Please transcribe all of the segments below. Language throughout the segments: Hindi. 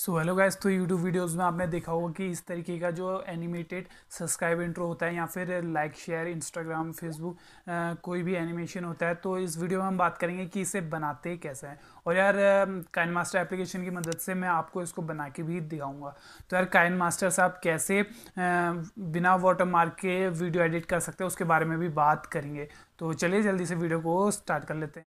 सो हेलो गाइस तो यूट्यूब वीडियोस में आपने देखा होगा कि इस तरीके का जो एनिमेटेड सब्सक्राइब इंट्रो होता है या फिर लाइक शेयर इंस्टाग्राम फेसबुक कोई भी एनिमेशन होता है तो इस वीडियो में हम बात करेंगे कि इसे बनाते कैसे हैं और यार काइन मास्टर एप्लीकेशन की मदद से मैं आपको इसको बना के भी दिखाऊंगा तो यार काइन मास्टर से कैसे बिना वाटर मार्क के वीडियो एडिट कर सकते हैं उसके बारे में भी बात करेंगे तो चलिए जल्दी से वीडियो को स्टार्ट कर लेते हैं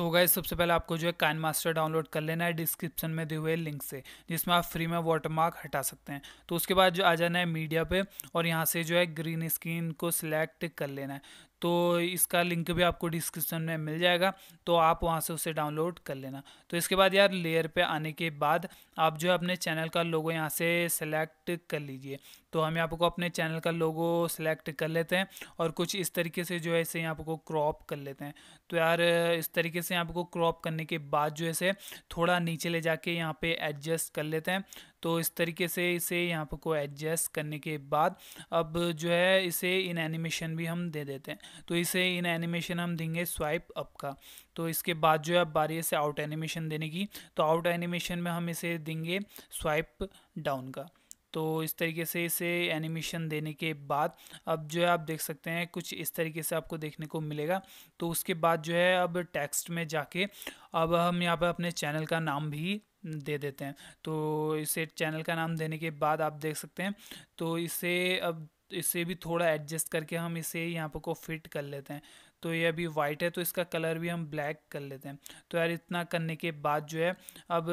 सो गए सबसे पहले आपको जो है काइन मास्टर डाउनलोड कर लेना है डिस्क्रिप्शन में दिए हुए लिंक से जिसमें आप फ्री में वाटरमार्क हटा सकते हैं तो उसके बाद जो आ जाना है मीडिया पे और यहाँ से जो है ग्रीन स्क्रीन को सिलेक्ट कर लेना है तो इसका लिंक भी आपको डिस्क्रिप्शन में मिल जाएगा तो आप वहाँ से उसे डाउनलोड कर लेना तो इसके बाद यार लेयर पे आने के बाद आप जो है अपने चैनल का लोगो यहाँ से सेलेक्ट कर लीजिए तो हम यहाँ पर अपने चैनल का लोगो सेलेक्ट कर लेते हैं और कुछ इस तरीके से जो है इसे यहाँ पर क्रॉप कर लेते हैं तो यार इस तरीके से यहाँ पर क्रॉप करने के बाद जो है इसे थोड़ा नीचे ले जाके यहाँ पे एडजस्ट कर लेते हैं तो इस तरीके से इसे यहाँ पर को एडजस्ट करने के बाद अब जो है इसे इन एनिमेशन भी हम दे देते हैं तो इसे इन एनिमेशन हम देंगे स्वाइप अप का तो इसके बाद जो है अब बारी से आउट एनिमेशन देने की तो आउट एनिमेशन में हम इसे देंगे स्वाइप डाउन का तो इस तरीके से इसे एनिमेशन देने के बाद अब जो है आप देख सकते हैं कुछ इस तरीके से आपको देखने को मिलेगा तो उसके बाद जो है अब टेक्स्ट में जाके अब हम यहाँ पर अपने चैनल का नाम भी दे देते हैं तो इसे चैनल का नाम देने के बाद आप देख सकते हैं तो इसे अब इसे भी थोड़ा एडजस्ट करके हम इसे यहाँ पर को फिट कर लेते हैं तो ये अभी वाइट है तो इसका कलर भी हम ब्लैक कर लेते हैं तो यार इतना करने के बाद जो है अब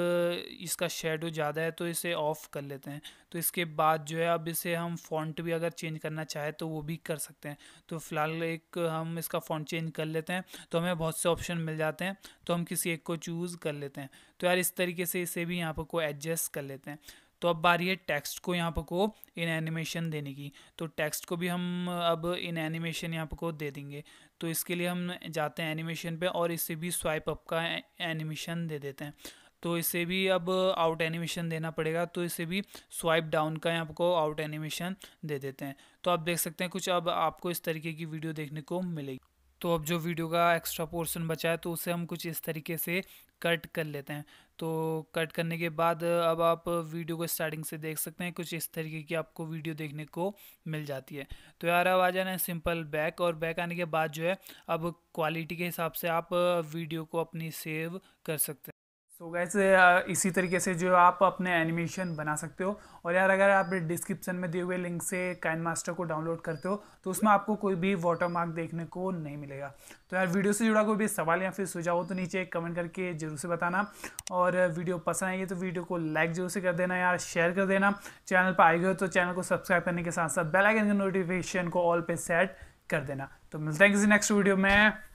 इसका शेडो ज़्यादा है तो इसे ऑफ़ कर लेते हैं तो इसके बाद जो है अब इसे हम फॉन्ट भी अगर चेंज करना चाहे तो वो भी कर सकते हैं तो फ़िलहाल एक हम इसका फॉन्ट चेंज कर लेते हैं तो हमें बहुत से ऑप्शन मिल जाते हैं तो हम किसी एक को चूज़ कर लेते हैं तो यार इस तरीके से इसे भी यहाँ पर को एडजस्ट कर लेते हैं तो अब बारी है टेक्स्ट को यहाँ पर को इन एनिमेशन देने की तो टेक्स्ट को भी हम अब इन एनिमेशन यहाँ पर को दे देंगे तो इसके लिए हम जाते हैं एनिमेशन पे और इसे भी स्वाइप अप का एनिमेशन दे देते हैं तो इसे भी अब आउट एनिमेशन देना पड़ेगा तो इसे भी स्वाइप डाउन का यहाँ को आउट एनिमेशन दे देते हैं तो आप देख सकते हैं कुछ अब आपको इस तरीके की वीडियो देखने को मिलेगी तो अब जो वीडियो का एक्स्ट्रा पोर्शन बचा है तो उसे हम कुछ इस तरीके से कट कर लेते हैं तो कट करने के बाद अब आप वीडियो को स्टार्टिंग से देख सकते हैं कुछ इस तरीके की आपको वीडियो देखने को मिल जाती है तो यार अब आ जाना है सिंपल बैक और बैक आने के बाद जो है अब क्वालिटी के हिसाब से आप वीडियो को अपनी सेव कर सकते हैं सो so गैस इसी तरीके से जो आप अपने एनिमेशन बना सकते हो और यार अगर आप डिस्क्रिप्शन में दिए हुए लिंक से कैन मास्टर को डाउनलोड करते हो तो उसमें आपको कोई भी वाटर मार्क देखने को नहीं मिलेगा तो यार वीडियो से जुड़ा कोई भी सवाल या फिर सुझाव हो तो नीचे कमेंट करके जरूर से बताना और वीडियो पसंद आई है तो वीडियो को लाइक जरूर से कर देना यार शेयर कर देना चैनल पर आए गए तो चैनल को सब्सक्राइब करने के साथ साथ बेलाइकन के नोटिफिकेशन को ऑल पे सेट कर देना तो मिलते हैं किसी नेक्स्ट वीडियो में